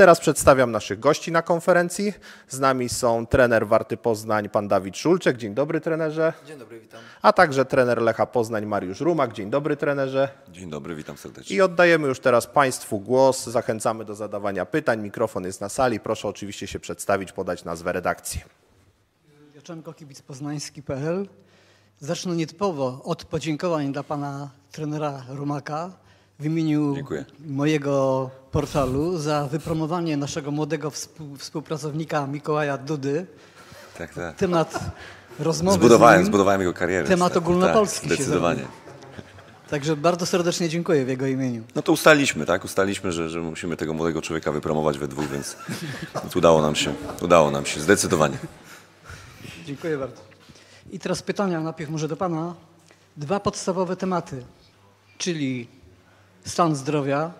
Teraz przedstawiam naszych gości na konferencji. Z nami są trener Warty Poznań, pan Dawid Szulczek. Dzień dobry trenerze. Dzień dobry, witam. A także trener Lecha Poznań, Mariusz Rumak. Dzień dobry trenerze. Dzień dobry, witam serdecznie. I oddajemy już teraz państwu głos. Zachęcamy do zadawania pytań. Mikrofon jest na sali. Proszę oczywiście się przedstawić, podać nazwę redakcji. Wieczonko, kibic poznański.pl. Zacznę nietypowo od podziękowań dla pana trenera Rumaka w imieniu Dziękuję. mojego portalu za wypromowanie naszego młodego współpracownika Mikołaja Dudy. Tak, tak. Temat rozmowy zbudowałem, nim, zbudowałem jego karierę. Temat tak, ogólnopolski. Tak, zdecydowanie. Także bardzo serdecznie dziękuję w jego imieniu. No to ustaliśmy, tak? ustaliliśmy, że, że musimy tego młodego człowieka wypromować we dwóch, więc, więc udało nam się. Udało nam się, zdecydowanie. Dziękuję bardzo. I teraz pytania najpierw może do Pana. Dwa podstawowe tematy, czyli stan zdrowia,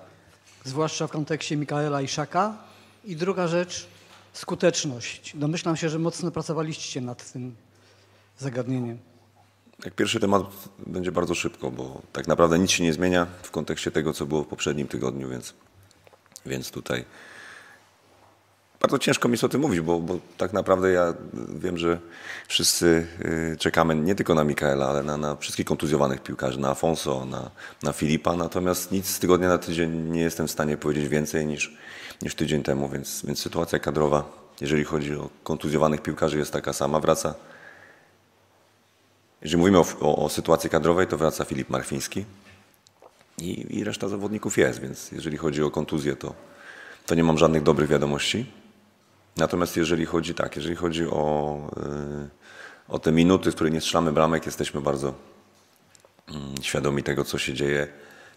zwłaszcza w kontekście Mikaela i Szaka. I druga rzecz, skuteczność. Domyślam się, że mocno pracowaliście nad tym zagadnieniem. Jak pierwszy temat będzie bardzo szybko, bo tak naprawdę nic się nie zmienia w kontekście tego, co było w poprzednim tygodniu, więc, więc tutaj bardzo ciężko mi jest o tym mówić, bo, bo tak naprawdę ja wiem, że wszyscy y, czekamy nie tylko na Mikaela, ale na, na wszystkich kontuzjowanych piłkarzy, na Afonso, na, na Filipa, natomiast nic z tygodnia na tydzień nie jestem w stanie powiedzieć więcej niż, niż tydzień temu, więc, więc sytuacja kadrowa, jeżeli chodzi o kontuzjowanych piłkarzy, jest taka sama, wraca. Jeżeli mówimy o, o, o sytuacji kadrowej, to wraca Filip Marfiński i, i reszta zawodników jest, więc jeżeli chodzi o kontuzję, to, to nie mam żadnych dobrych wiadomości. Natomiast jeżeli chodzi tak, jeżeli chodzi o, y, o te minuty, w których nie strzelamy bramek, jesteśmy bardzo mm, świadomi tego, co się dzieje,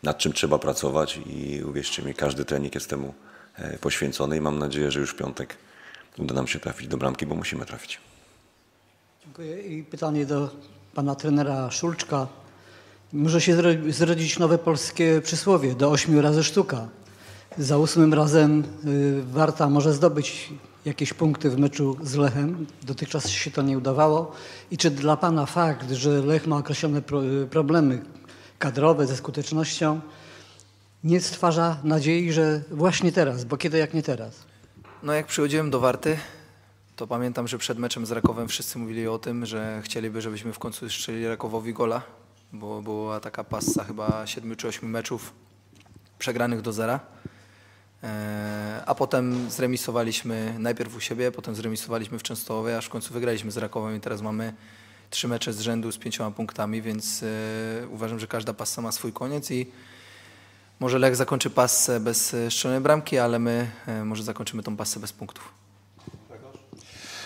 nad czym trzeba pracować i uwierzcie mi, każdy trening jest temu e, poświęcony i mam nadzieję, że już w piątek uda nam się trafić do bramki, bo musimy trafić. Dziękuję. I pytanie do pana trenera Szulczka. Może się zrodzić nowe polskie przysłowie, do ośmiu razy sztuka. Za ósmym razem y, warta może zdobyć jakieś punkty w meczu z Lechem. Dotychczas się to nie udawało. I czy dla Pana fakt, że Lech ma określone y, problemy kadrowe ze skutecznością, nie stwarza nadziei, że właśnie teraz, bo kiedy jak nie teraz? No jak przychodziłem do Warty, to pamiętam, że przed meczem z Rakowem wszyscy mówili o tym, że chcieliby, żebyśmy w końcu strzeli Rakowowi gola, bo była taka pasa chyba 7 czy 8 meczów przegranych do zera. E, a potem zremisowaliśmy najpierw u siebie, potem zremisowaliśmy w Częstochowie, aż w końcu wygraliśmy z Rakowem i teraz mamy trzy mecze z rzędu z pięcioma punktami, więc e, uważam, że każda passa ma swój koniec i może Lech zakończy pasę bez strzelonej bramki, ale my e, może zakończymy tą pasę bez punktów.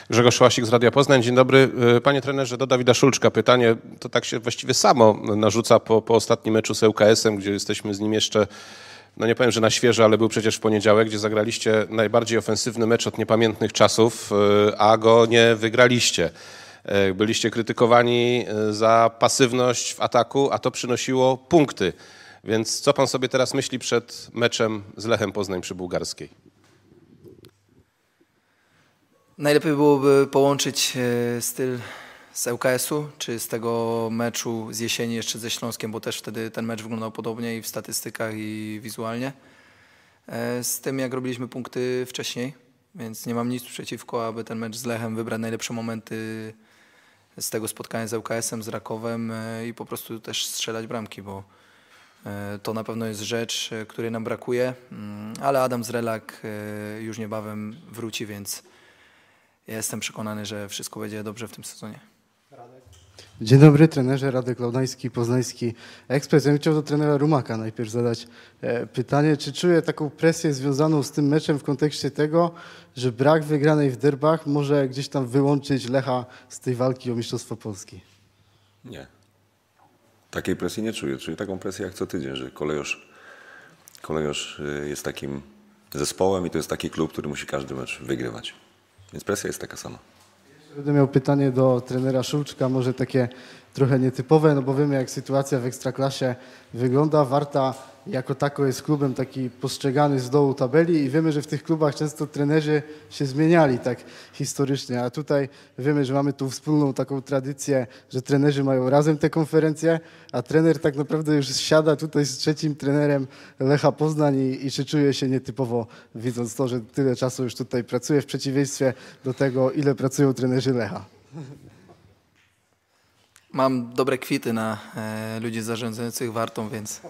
Grzegorz Łasik z Radia Poznań. Dzień dobry. Panie trenerze, do Dawida Szulczka pytanie. To tak się właściwie samo narzuca po, po ostatnim meczu z ŁKS-em, gdzie jesteśmy z nim jeszcze no nie powiem, że na świeżo, ale był przecież w poniedziałek, gdzie zagraliście najbardziej ofensywny mecz od niepamiętnych czasów, y, a go nie wygraliście. Y, byliście krytykowani y, za pasywność w ataku, a to przynosiło punkty. Więc co pan sobie teraz myśli przed meczem z Lechem Poznań przy Bułgarskiej? Najlepiej byłoby połączyć styl z ŁKS-u, czy z tego meczu z jesieni jeszcze ze Śląskiem, bo też wtedy ten mecz wyglądał podobnie i w statystykach, i wizualnie. E, z tym, jak robiliśmy punkty wcześniej, więc nie mam nic przeciwko, aby ten mecz z Lechem wybrać najlepsze momenty z tego spotkania z ŁKS-em, z Rakowem e, i po prostu też strzelać bramki, bo e, to na pewno jest rzecz, której nam brakuje, mm, ale Adam Zrelak już niebawem wróci, więc ja jestem przekonany, że wszystko będzie dobrze w tym sezonie. Dzień dobry, trenerze Radek Laudański, Poznański Ekspres. Ja bym chciał do trenera Rumaka najpierw zadać e, pytanie. Czy czuje taką presję związaną z tym meczem w kontekście tego, że brak wygranej w derbach może gdzieś tam wyłączyć Lecha z tej walki o Mistrzostwo Polski? Nie. Takiej presji nie czuję. Czuję taką presję jak co tydzień, że kolejosz, kolejosz e, jest takim zespołem i to jest taki klub, który musi każdy mecz wygrywać. Więc presja jest taka sama. Będę miał pytanie do trenera Szulczka, może takie trochę nietypowe, no bo wiemy jak sytuacja w Ekstraklasie wygląda. Warta jako tako jest klubem taki postrzegany z dołu tabeli i wiemy, że w tych klubach często trenerzy się zmieniali tak historycznie, a tutaj wiemy, że mamy tu wspólną taką tradycję, że trenerzy mają razem te konferencje, a trener tak naprawdę już siada tutaj z trzecim trenerem Lecha Poznań i, i czy czuje się nietypowo, widząc to, że tyle czasu już tutaj pracuje w przeciwieństwie do tego, ile pracują trenerzy Lecha. Mam dobre kwity na e, ludzi zarządzających wartą, więc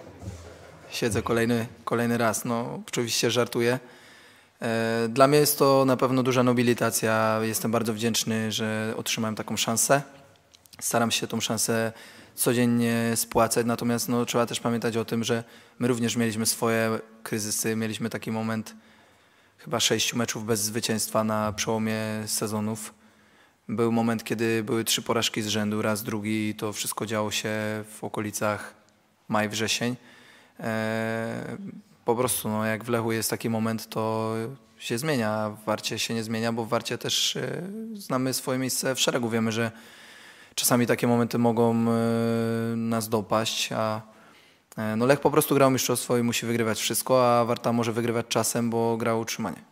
siedzę kolejny, kolejny raz. No, oczywiście żartuję. E, dla mnie jest to na pewno duża nobilitacja. Jestem bardzo wdzięczny, że otrzymałem taką szansę. Staram się tą szansę codziennie spłacać, natomiast no, trzeba też pamiętać o tym, że my również mieliśmy swoje kryzysy. Mieliśmy taki moment chyba sześciu meczów bez zwycięstwa na przełomie sezonów. Był moment, kiedy były trzy porażki z rzędu, raz, drugi, i to wszystko działo się w okolicach maj, wrzesień. E, po prostu, no, jak w Lechu jest taki moment, to się zmienia, a w Warcie się nie zmienia, bo w Warcie też e, znamy swoje miejsce w szeregu. Wiemy, że czasami takie momenty mogą e, nas dopaść, a no Lech po prostu grał mistrzostwo i musi wygrywać wszystko, a Warta może wygrywać czasem, bo gra utrzymanie.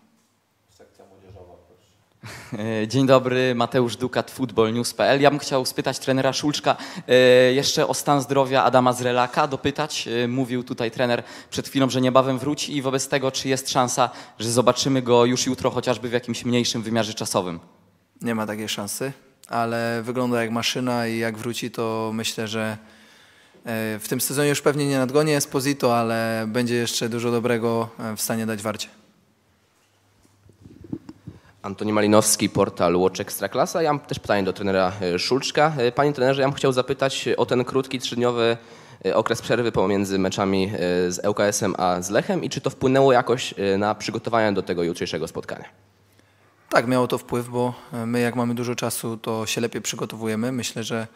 E, dzień dobry, Mateusz Dukat, footballnews.pl. Ja bym chciał spytać trenera Szulczka e, jeszcze o stan zdrowia Adama Zrelaka, dopytać. E, mówił tutaj trener przed chwilą, że niebawem wróci i wobec tego, czy jest szansa, że zobaczymy go już jutro, chociażby w jakimś mniejszym wymiarze czasowym? Nie ma takiej szansy, ale wygląda jak maszyna i jak wróci, to myślę, że w tym sezonie już pewnie nie nadgoni Esposito, ale będzie jeszcze dużo dobrego w stanie dać warcie. Antoni Malinowski, portal Watch Ekstraklasa. Ja mam też pytanie do trenera e, Szulczka. E, Panie trenerze, ja bym chciał zapytać e, o ten krótki, trzydniowy okres przerwy pomiędzy meczami z ŁKS-em a z Lechem i czy to wpłynęło jakoś na przygotowania do tego jutrzejszego spotkania? Tak, miało to wpływ, bo my jak mamy dużo czasu, to się lepiej przygotowujemy. Myślę, że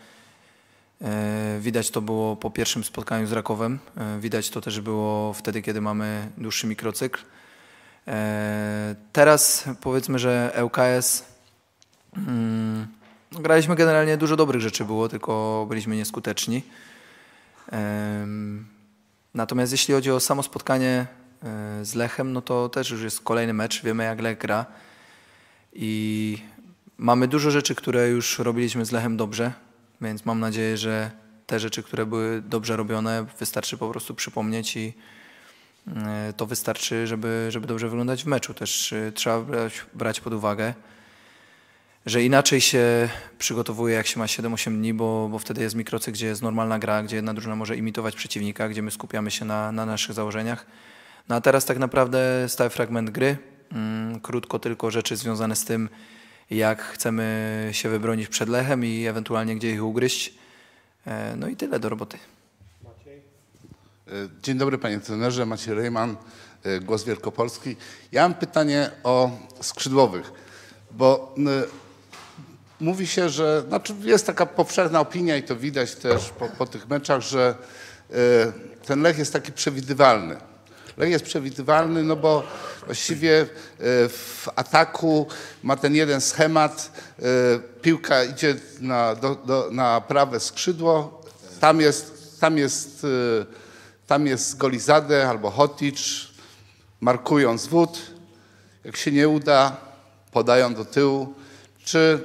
widać to było po pierwszym spotkaniu z Rakowem. Widać to też było wtedy, kiedy mamy dłuższy mikrocykl. E, teraz powiedzmy, że ŁKS mm, no, graliśmy generalnie dużo dobrych rzeczy było, tylko byliśmy nieskuteczni. Natomiast jeśli chodzi o samo spotkanie e, z Lechem, no to też już jest kolejny mecz, wiemy jak Lech gra i mamy dużo rzeczy, które już robiliśmy z Lechem dobrze, więc mam nadzieję, że te rzeczy, które były dobrze robione, wystarczy po prostu przypomnieć i E, to wystarczy, żeby, żeby dobrze wyglądać w meczu. Też e, trzeba brać, brać pod uwagę, że inaczej się przygotowuje, jak się ma 7-8 dni, bo, bo wtedy jest mikrocy, gdzie jest normalna gra, gdzie jedna drużyna może imitować przeciwnika, gdzie my skupiamy się na, na naszych założeniach. No a teraz tak naprawdę stały fragment gry, mm, krótko tylko rzeczy związane z tym, jak chcemy się wybronić przed Lechem i ewentualnie gdzie ich ugryźć. E, no i tyle do roboty. E, dzień dobry panie trenerze, Maciej Rejman, e, Głos Wielkopolski. Ja mam pytanie o skrzydłowych, bo e, mówi się, że znaczy jest taka powszechna opinia i to widać też po, po tych meczach, że ten Lech jest taki przewidywalny. Lech jest przewidywalny, no bo właściwie w ataku ma ten jeden schemat, piłka idzie na, do, do, na prawe skrzydło, tam jest, tam jest tam jest Golizade albo Hoticz, markują zwód. Jak się nie uda, podają do tyłu. Czy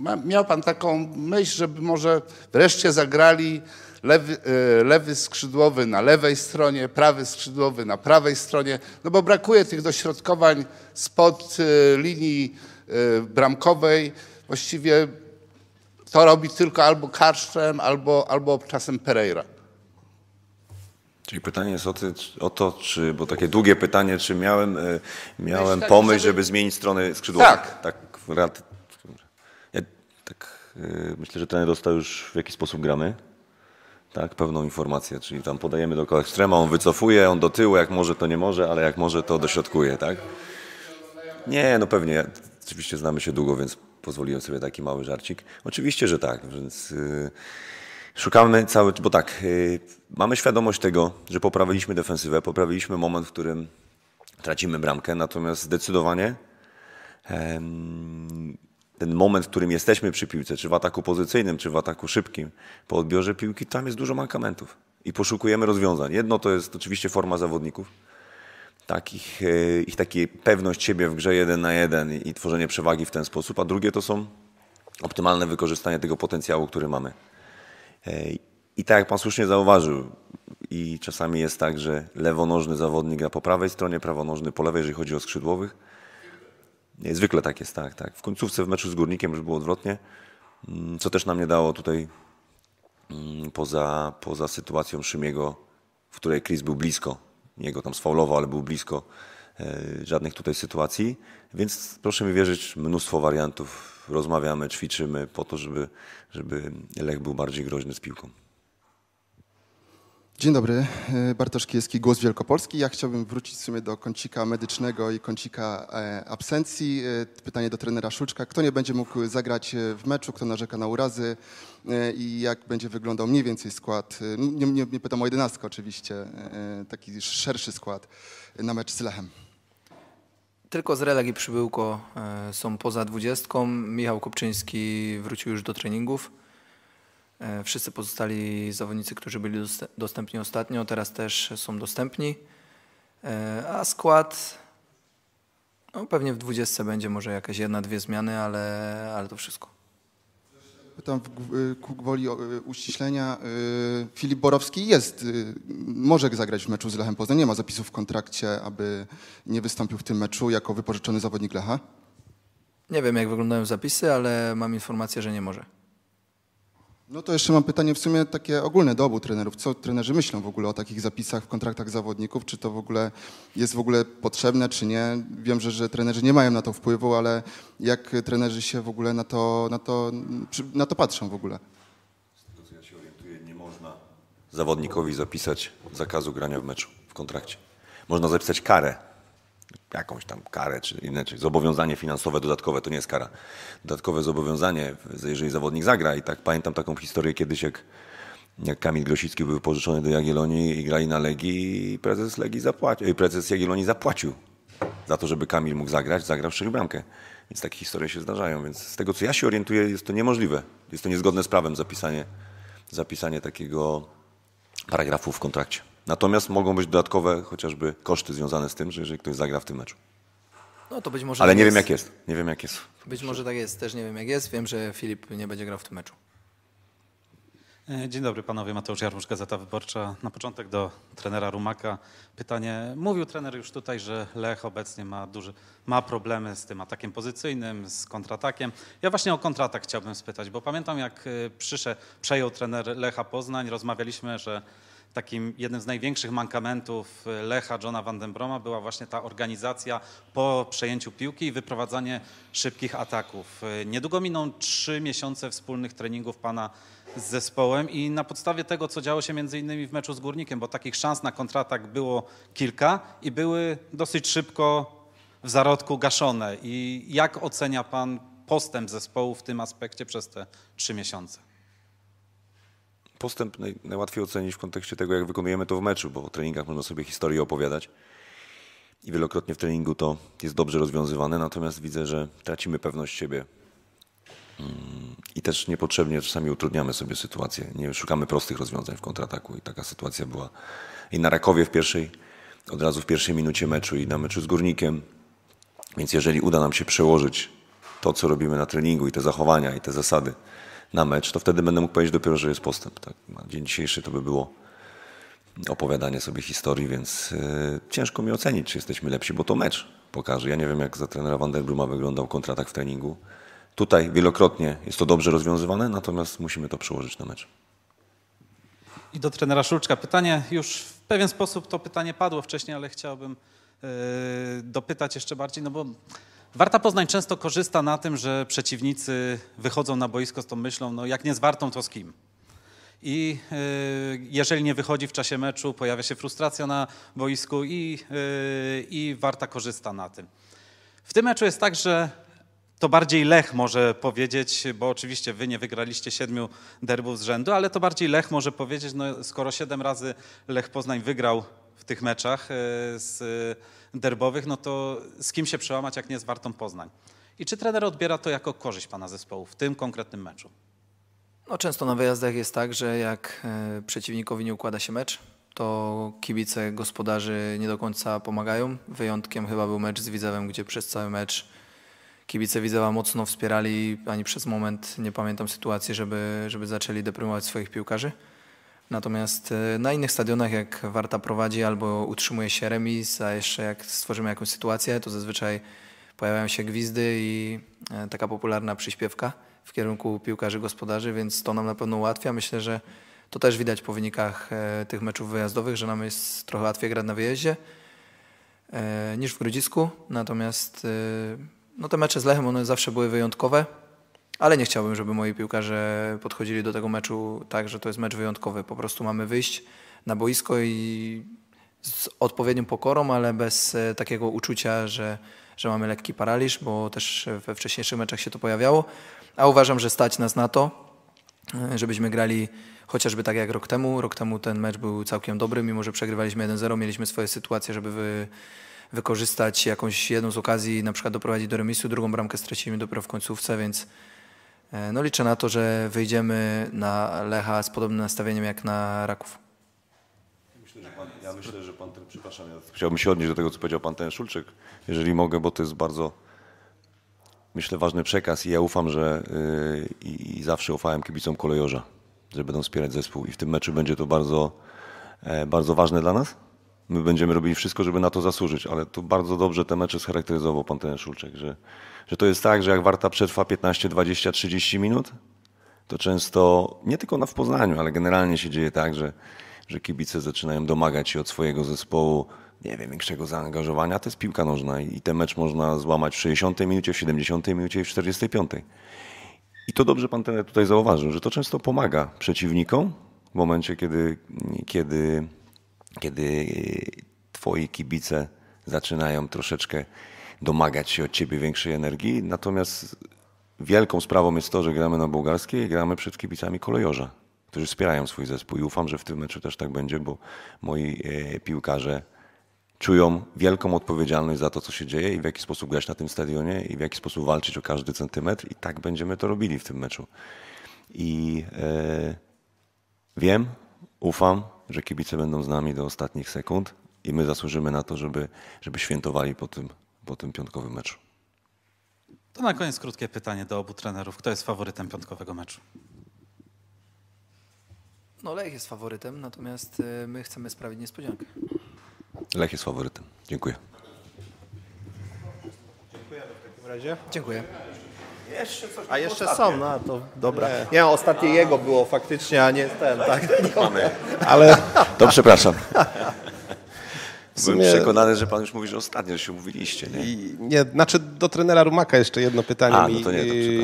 y, miał pan taką myśl, żeby może wreszcie zagrali lewy, y, lewy skrzydłowy na lewej stronie, prawy skrzydłowy na prawej stronie? No bo brakuje tych dośrodkowań spod y, linii y, bramkowej. Właściwie to robi tylko albo Karszczem, albo, albo czasem Pereira. Czyli pytanie jest o, ty, o, to, czy, bo takie długie pytanie, czy miałem, e, miałem pomysł, żeby zmienić strony skrzydła? Tak. Tak, rad, tak, e, myślę, że ten dostał już w jakiś sposób gramy. Tak, pewną informację, czyli tam podajemy do ekstrema, on wycofuje, on do tyłu, jak może to nie może, ale jak może to dośrodkuje, tak? Nie, no pewnie, oczywiście znamy się długo, więc pozwoliłem sobie taki mały żarcik. Oczywiście, że tak, więc... Yy, Szukamy cały, bo tak, yy, mamy świadomość tego, że poprawiliśmy defensywę, poprawiliśmy moment, w którym tracimy bramkę, natomiast zdecydowanie yy, ten moment, w którym jesteśmy przy piłce, czy w ataku pozycyjnym, czy w ataku szybkim, po odbiorze piłki, tam jest dużo mankamentów i poszukujemy rozwiązań. Jedno to jest oczywiście forma zawodników, tak, ich, ich taki pewność siebie w grze jeden na jeden i tworzenie przewagi w ten sposób, a drugie to są optymalne wykorzystanie tego potencjału, który mamy. E, I tak jak pan słusznie zauważył, i czasami jest tak, że lewonożny zawodnik gra po prawej stronie, prawonożny po lewej, jeżeli chodzi o skrzydłowych. zwykle tak jest, tak, tak. W końcówce w meczu z Górnikiem już było odwrotnie, mm, co też nam nie dało tutaj mm, poza, poza sytuacją Szymiego, w której Chris był blisko, jego tam sfaulował, ale był blisko E, żadnych tutaj sytuacji, więc proszę mi wierzyć, mnóstwo wariantów. Rozmawiamy, ćwiczymy po to, żeby, żeby Lech był bardziej groźny z piłką. Dzień dobry, e, Bartosz Kijewski, Głos Wielkopolski. Ja chciałbym wrócić w sumie do kącika medycznego i kącika e, absencji. Pytanie do trenera Szulczka. Kto nie będzie mógł zagrać w meczu, kto narzeka na urazy i jak będzie wyglądał mniej więcej skład? Nie, nie, nie pytam o jedenastkę oczywiście, taki szerszy skład na mecz z Lechem. Tylko z Relegii Przybyłko e, są poza dwudziestką. Michał Kopczyński wrócił już do treningów. E, wszyscy pozostali zawodnicy, którzy byli dostępni ostatnio, teraz też są dostępni. E, a skład no pewnie w dwudziestce będzie może jakieś jedna, dwie zmiany, ale, ale to wszystko pytam y, ku gwoli y, uściślenia. Y, Filip Borowski jest, może zagrać w meczu z Lechem Poznań. Nie ma zapisów w kontrakcie, aby nie wystąpił w tym meczu jako wypożyczony zawodnik Lecha? Nie wiem, jak wyglądają zapisy, ale mam informację, że nie może. No to jeszcze mam pytanie w sumie takie ogólne do obu trenerów. Co trenerzy myślą w ogóle o takich zapisach w kontraktach zawodników? Czy to w ogóle jest w ogóle potrzebne, czy nie? Wiem, że, że trenerzy nie mają na to wpływu, ale jak trenerzy się w ogóle na to, na to, na to patrzą w ogóle? Z tego co ja się orientuję, nie można zawodnikowi zapisać zakazu grania w meczu w kontrakcie. Można zapisać karę jakąś tam karę, czy inaczej, zobowiązanie finansowe dodatkowe, to nie jest kara, dodatkowe zobowiązanie, jeżeli zawodnik zagra. I tak pamiętam taką historię kiedyś, jak, jak Kamil Grosicki był pożyczony do Jagiellonii i grali na Legii i prezes, Legii zapłaci, prezes Jagiellonii zapłacił za to, żeby Kamil mógł zagrać, zagrał strzelił bramkę. Więc takie historie się zdarzają. Więc z tego, co ja się orientuję, jest to niemożliwe. Jest to niezgodne z prawem zapisanie, zapisanie takiego paragrafu w kontrakcie. Natomiast mogą być dodatkowe chociażby koszty związane z tym, że jeżeli ktoś zagra w tym meczu. No to być może. Ale tak nie jest. wiem jak jest. Nie wiem jak jest. Być może tak jest, też nie wiem jak jest. Wiem, że Filip nie będzie grał w tym meczu. E, dzień dobry panowie, Mateusz Jarmusz, Gazeta Wyborcza. Na początek do trenera Rumaka pytanie. Mówił trener już tutaj, że Lech obecnie ma, duży, ma problemy z tym atakiem pozycyjnym, z kontratakiem. Ja właśnie o kontratak chciałbym spytać, bo pamiętam jak e, przyszedł, przejął trener Lecha Poznań, rozmawialiśmy, że takim jednym z największych mankamentów y, Lecha Johna van den Broma była właśnie ta organizacja po przejęciu piłki i wyprowadzanie szybkich ataków. Y, niedługo miną trzy miesiące wspólnych treningów pana z zespołem i na podstawie tego, co działo się między innymi w meczu z Górnikiem, bo takich szans na kontratak było kilka i były dosyć szybko w zarodku gaszone. I jak ocenia pan postęp zespołu w tym aspekcie przez te trzy miesiące? postęp naj, najłatwiej ocenić w kontekście tego, jak wykonujemy to w meczu, bo w treningach można sobie historię opowiadać i wielokrotnie w treningu to jest dobrze rozwiązywane, natomiast widzę, że tracimy pewność siebie mm, i też niepotrzebnie czasami utrudniamy sobie sytuację. Nie szukamy prostych rozwiązań w kontrataku i taka sytuacja była i na Rakowie w pierwszej, od razu w pierwszej minucie meczu i na meczu z Górnikiem. Więc jeżeli uda nam się przełożyć to, co robimy na treningu i te zachowania i te zasady na mecz, to wtedy będę mógł powiedzieć dopiero, że jest postęp. Tak? Na dzień dzisiejszy to by było opowiadanie sobie historii, więc yy, ciężko mi ocenić, czy jesteśmy lepsi, bo to mecz pokaże. Ja nie wiem, jak za trenera Van der Bruma wyglądał kontratak w treningu. Tutaj wielokrotnie jest to dobrze rozwiązywane, natomiast musimy to przełożyć na mecz. I do trenera Szulczka pytanie. Już w pewien sposób to pytanie padło wcześniej, ale chciałbym yy, dopytać jeszcze bardziej, no bo Warta Poznań często korzysta na tym, że przeciwnicy wychodzą na boisko z tą myślą, no jak nie z Wartą, to z kim? I y, jeżeli nie wychodzi w czasie meczu, pojawia się frustracja na boisku i, y, i Warta korzysta na tym. W tym meczu jest tak, że to bardziej Lech może powiedzieć, bo oczywiście wy nie wygraliście siedmiu derbów z rzędu, ale to bardziej Lech może powiedzieć, no skoro siedem razy Lech Poznań wygrał w tych meczach y, z derbowych, no to z kim się przełamać, jak nie z Wartą Poznań? I czy trener odbiera to jako korzyść pana zespołu w tym konkretnym meczu? No, często na wyjazdach jest tak, że jak e, przeciwnikowi nie układa się mecz, to kibice gospodarzy nie do końca pomagają. Wyjątkiem chyba był mecz z Widzewem, gdzie przez cały mecz kibice Widzewa mocno wspierali, ani przez moment nie pamiętam sytuacji, żeby, żeby zaczęli deprymować swoich piłkarzy. Natomiast y, na innych stadionach, jak Warta prowadzi albo utrzymuje się remis, a jeszcze jak stworzymy jakąś sytuację, to zazwyczaj pojawiają się gwizdy i e, taka popularna przyśpiewka w kierunku piłkarzy gospodarzy, więc to nam na pewno ułatwia. Myślę, że to też widać po wynikach e, tych meczów wyjazdowych, że nam jest trochę łatwiej grać na wyjeździe e, niż w Grudzisku. Natomiast no, te mecze z Lechem, one zawsze były wyjątkowe ale nie chciałbym, żeby moi piłkarze podchodzili do tego meczu tak, że to jest mecz wyjątkowy. Po prostu mamy wyjść na boisko i z odpowiednią pokorą, ale bez e, takiego uczucia, że, że mamy lekki paraliż, bo też we wcześniejszych meczach się to pojawiało. A uważam, że stać nas na to, e, żebyśmy grali chociażby tak jak rok temu. Rok temu ten mecz był całkiem dobry, mimo że przegrywaliśmy 1-0, mieliśmy swoje sytuacje, żeby wy, wykorzystać jakąś jedną z okazji, na przykład doprowadzić do remisu, drugą bramkę straciliśmy dopiero w końcówce, więc E, no liczę na to, że wyjdziemy na Lecha z podobnym nastawieniem jak na Raków. że pan, ja tak. myślę, że pan ten, przepraszam, ja chciałbym się odnieść do tego, co powiedział pan ten Szulczyk, jeżeli mogę, bo to jest bardzo, myślę, ważny przekaz i ja ufam, że yy, i zawsze ufałem kibicom kolejorza, że będą wspierać zespół i w tym meczu będzie to bardzo, e, bardzo ważne dla nas my będziemy robili wszystko, żeby na to zasłużyć, ale tu bardzo dobrze te mecze scharakteryzował pan ten Szulczek, że, że to jest tak, że jak Warta przetrwa 15, 20, 30 minut, to często, nie tylko na w Poznaniu, ale generalnie się dzieje tak, że, że kibice zaczynają domagać się od swojego zespołu nie wiem, większego zaangażowania, to jest piłka nożna i ten mecz można złamać w 60 minucie, w 70 minucie i w 45. I to dobrze pan ten tutaj zauważył, że to często pomaga przeciwnikom w momencie, kiedy, kiedy kiedy twoi kibice zaczynają troszeczkę domagać się od ciebie większej energii. Natomiast wielką sprawą jest to, że gramy na bułgarskiej i gramy przed kibicami kolejorza, którzy wspierają swój zespół i ufam, że w tym meczu też tak będzie, bo moi e, piłkarze czują wielką odpowiedzialność za to, co się dzieje i w jaki sposób grać na tym stadionie i w jaki sposób walczyć o każdy centymetr i tak będziemy to robili w tym meczu. I e, wiem, ufam, że kibice będą z nami do ostatnich sekund i my zasłużymy na to, żeby, żeby świętowali po tym, po tym piątkowym meczu. To na koniec krótkie pytanie do obu trenerów. Kto jest faworytem piątkowego meczu? No Lech jest faworytem, natomiast y, my chcemy sprawić niespodziankę. Lech jest faworytem. Dziękuję. Dziękuję. w takim razie. Dziękuję. Jeszcze coś A jeszcze ostatnie. są, no to dobra. Nie, nie ostatnie a... jego było faktycznie, a nie ten, tak. Mamy. Ale to przepraszam. Byłem przekonany, że pan już mówi, że ostatnio się mówiliście, Nie? nie, znaczy do trenera Rumaka jeszcze jedno pytanie a, no mi nie,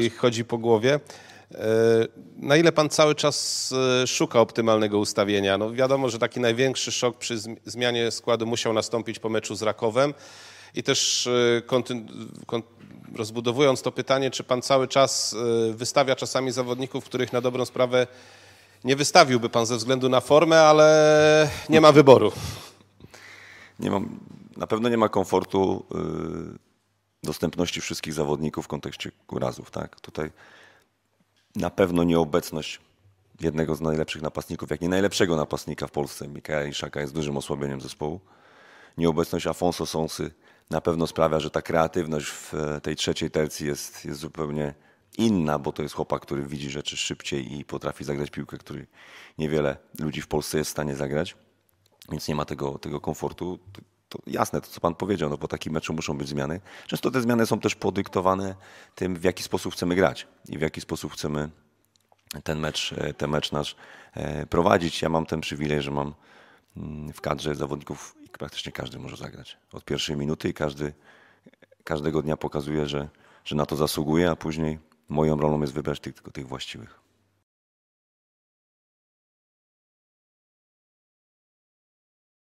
y, chodzi po głowie. E, na ile pan cały czas e, szuka optymalnego ustawienia? No wiadomo, że taki największy szok przy zmianie składu musiał nastąpić po meczu z Rakowem. I też e, rozbudowując to pytanie, czy pan cały czas e, wystawia czasami zawodników, których na dobrą sprawę nie wystawiłby pan ze względu na formę, ale nie ma wyboru. Nie mam, na pewno nie ma komfortu e, dostępności wszystkich zawodników w kontekście urazów. Tak? Tutaj na pewno nieobecność jednego z najlepszych napastników, jak nie najlepszego napastnika w Polsce, Mikaela Iszaka, jest dużym osłabieniem zespołu. Nieobecność Afonso Sonsy, na pewno sprawia, że ta kreatywność w e, tej trzeciej tercji jest, jest zupełnie inna, bo to jest chłopak, który widzi rzeczy szybciej i potrafi zagrać piłkę, który niewiele ludzi w Polsce jest w stanie zagrać, więc nie ma tego, tego komfortu. To jasne, to co pan powiedział, no po takim meczu muszą być zmiany. Często te zmiany są też podyktowane tym, w jaki sposób chcemy grać i w jaki sposób chcemy ten mecz, e, ten mecz nasz e, prowadzić. Ja mam ten przywilej, że mam mm, w kadrze zawodników praktycznie każdy może zagrać. Od pierwszej minuty i każdy każdego dnia pokazuje, że, że na to zasługuje, a później moją rolą jest wybrać tych, tylko tych właściwych.